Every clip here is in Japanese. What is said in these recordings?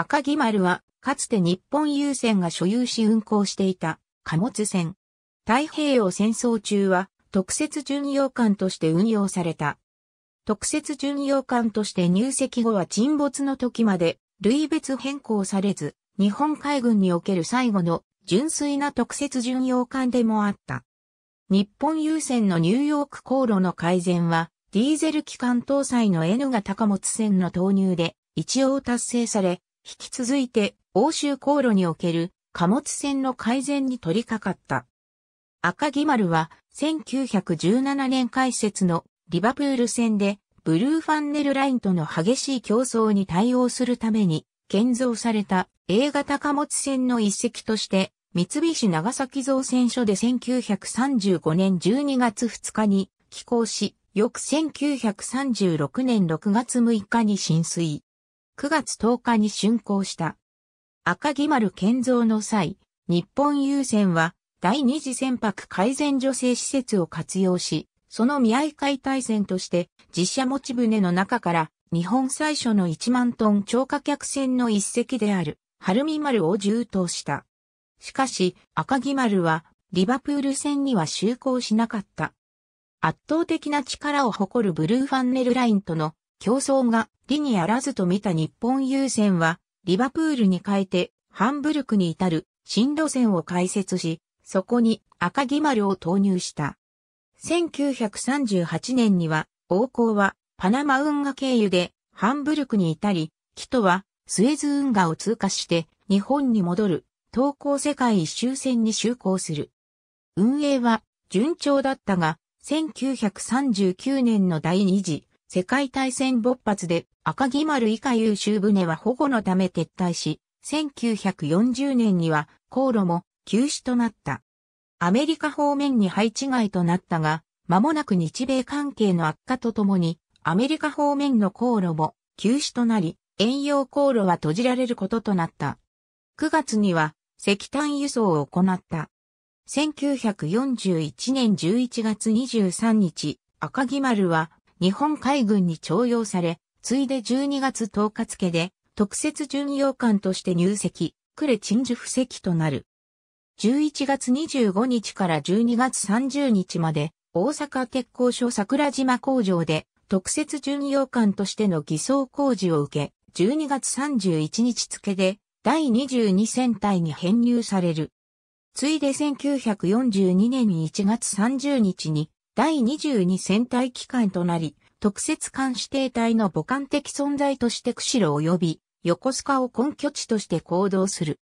赤木丸は、かつて日本郵船が所有し運航していた貨物船。太平洋戦争中は特設巡洋艦として運用された。特設巡洋艦として入籍後は沈没の時まで類別変更されず、日本海軍における最後の純粋な特設巡洋艦でもあった。日本郵船のニューヨーク航路の改善は、ディーゼル機関搭載の N 型貨物船の投入で一応達成され、引き続いて欧州航路における貨物船の改善に取り掛かった。赤木丸は1917年開設のリバプール船でブルーファンネルラインとの激しい競争に対応するために建造された A 型貨物船の一隻として三菱長崎造船所で1935年12月2日に寄港し、翌1936年6月6日に浸水。9月10日に竣工した。赤木丸建造の際、日本郵船は第二次船舶改善助成施設を活用し、その見合い解体船として実車持ち船の中から日本最初の1万トン超過客船の一隻である、晴海丸を充当した。しかし、赤木丸はリバプール船には就航しなかった。圧倒的な力を誇るブルーファンネルラインとの競争が理にあらずと見た日本優先は、リバプールに変えて、ハンブルクに至る新路線を開設し、そこに赤木丸を投入した。1938年には、王行はパナマ運河経由でハンブルクに至り、木とはスエズ運河を通過して日本に戻る東高世界一周線に就航する。運営は順調だったが、1939年の第二次世界大戦勃発で赤木丸以下優秀船は保護のため撤退し、1940年には航路も休止となった。アメリカ方面に配置外となったが、間もなく日米関係の悪化とともに、アメリカ方面の航路も休止となり、遠洋航路は閉じられることとなった。9月には石炭輸送を行った。1941年11月23日、赤木丸は日本海軍に徴用され、ついで12月10日付で特設巡洋艦として入籍、クレチンジュ布石となる。11月25日から12月30日まで大阪鉄工所桜島工場で特設巡洋艦としての偽装工事を受け、12月31日付で第22戦隊に編入される。ついで1942年1月30日に第22戦隊機関となり、特設監視艇隊の母艦的存在として釧路及び横須賀を根拠地として行動する。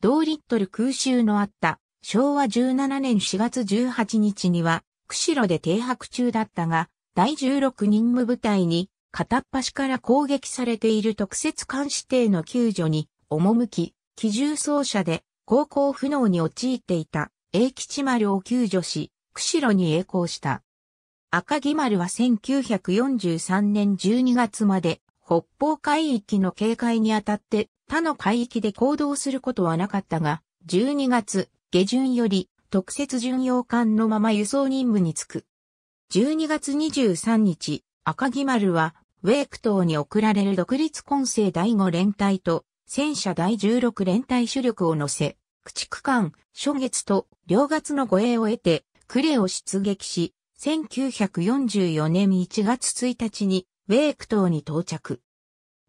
同リットル空襲のあった昭和17年4月18日には釧路で停泊中だったが、第16任務部隊に片っ端から攻撃されている特設監視艇の救助に赴き、機銃奏者で航行不能に陥っていた A 吉丸を救助し、釧路に栄光した。赤木丸は1943年12月まで北方海域の警戒にあたって他の海域で行動することはなかったが、12月下旬より特設巡洋艦のまま輸送任務に就く。12月23日、赤木丸はウェーク島に送られる独立混成第5連隊と戦車第16連隊主力を乗せ、駆逐艦、初月と両月の護衛を得て、クレを出撃し、1944年1月1日にウェーク島に到着。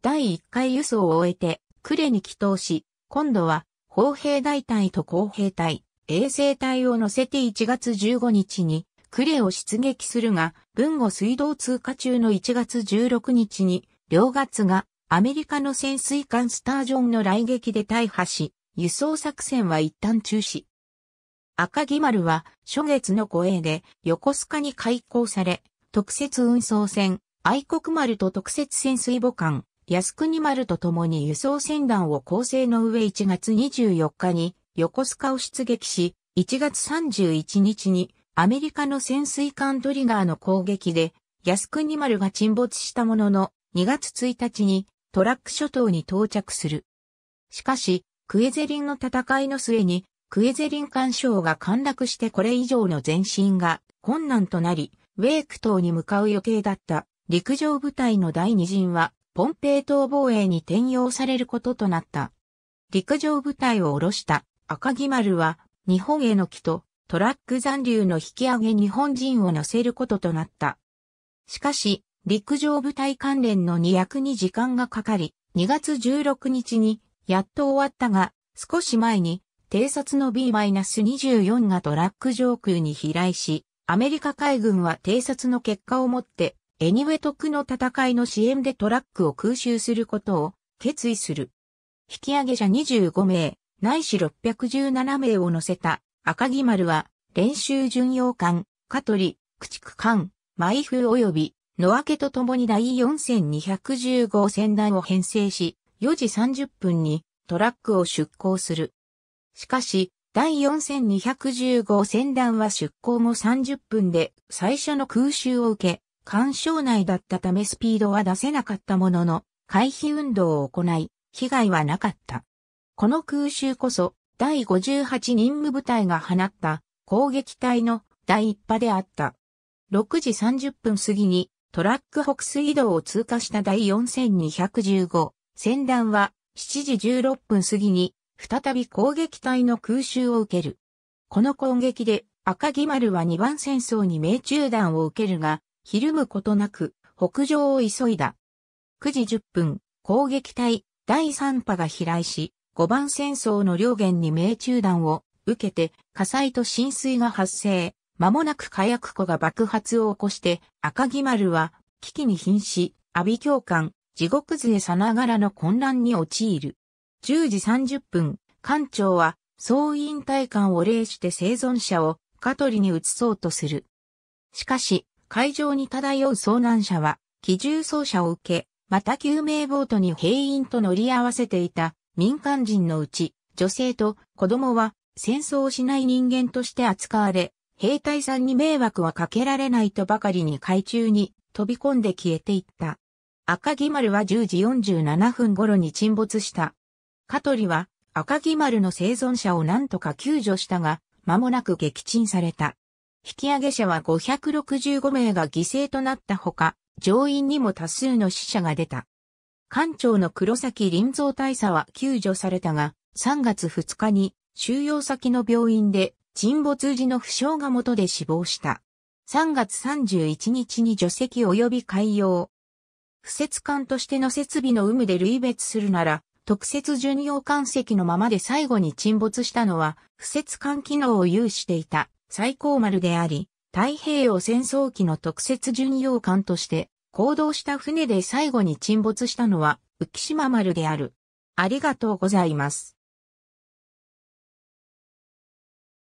第1回輸送を終えて、クレに帰島し、今度は、砲兵大隊と工兵隊、衛星隊を乗せて1月15日に、クレを出撃するが、文後水道通過中の1月16日に、両月がアメリカの潜水艦スタージョンの来撃で大破し、輸送作戦は一旦中止。赤木丸は初月の護衛で横須賀に開港され、特設運送船愛国丸と特設潜水母艦靖国丸と共に輸送船団を構成の上1月24日に横須賀を出撃し、1月31日にアメリカの潜水艦トリガーの攻撃で靖国丸が沈没したものの2月1日にトラック諸島に到着する。しかし、クエゼリンの戦いの末にクエゼリン艦渉が陥落してこれ以上の前進が困難となり、ウェーク島に向かう予定だった陸上部隊の第二陣は、ポンペイ島防衛に転用されることとなった。陸上部隊を下ろした赤木丸は、日本への木とトラック残留の引き上げ日本人を乗せることとなった。しかし、陸上部隊関連の2役に時間がかかり、2月16日にやっと終わったが、少し前に偵察の B-24 がトラック上空に飛来し、アメリカ海軍は偵察の結果をもって、エニウェトクの戦いの支援でトラックを空襲することを決意する。引き上げ者25名、内視617名を乗せた赤木丸は練習巡洋艦、カトリ、駆逐艦、マイフ及び、野明けと共に第4215戦団を編成し、4時30分にトラックを出港する。しかし、第4 2 1 5戦船団は出航後30分で最初の空襲を受け、干渉内だったためスピードは出せなかったものの、回避運動を行い、被害はなかった。この空襲こそ、第58任務部隊が放った攻撃隊の第一波であった。6時30分過ぎにトラック北水道を通過した第4215戦団は7時16分過ぎに再び攻撃隊の空襲を受ける。この攻撃で赤木丸は二番戦争に命中弾を受けるが、ひるむことなく北上を急いだ。9時10分、攻撃隊第3波が飛来し、5番戦争の両元に命中弾を受けて火災と浸水が発生。間もなく火薬庫が爆発を起こして赤木丸は危機に瀕し、阿鼻教官、地獄杖さながらの混乱に陥る。10時30分、艦長は総員体官を礼して生存者をカトリに移そうとする。しかし、海上に漂う遭難者は、機銃走者を受け、また救命ボートに兵員と乗り合わせていた民間人のうち、女性と子供は戦争をしない人間として扱われ、兵隊さんに迷惑はかけられないとばかりに海中に飛び込んで消えていった。赤木丸は10時47分頃に沈没した香取は赤木丸の生存者を何とか救助したが、間もなく撃沈された。引き上げ者は565名が犠牲となったほか、乗員にも多数の死者が出た。艦長の黒崎林蔵大佐は救助されたが、3月2日に収容先の病院で沈没時の負傷が元で死亡した。3月31日に除籍及び海洋。不設艦としての設備の有無で類別するなら、特設巡洋艦席のままで最後に沈没したのは、不設艦機能を有していた最高丸であり、太平洋戦争期の特設巡洋艦として行動した船で最後に沈没したのは浮島丸である。ありがとうございます。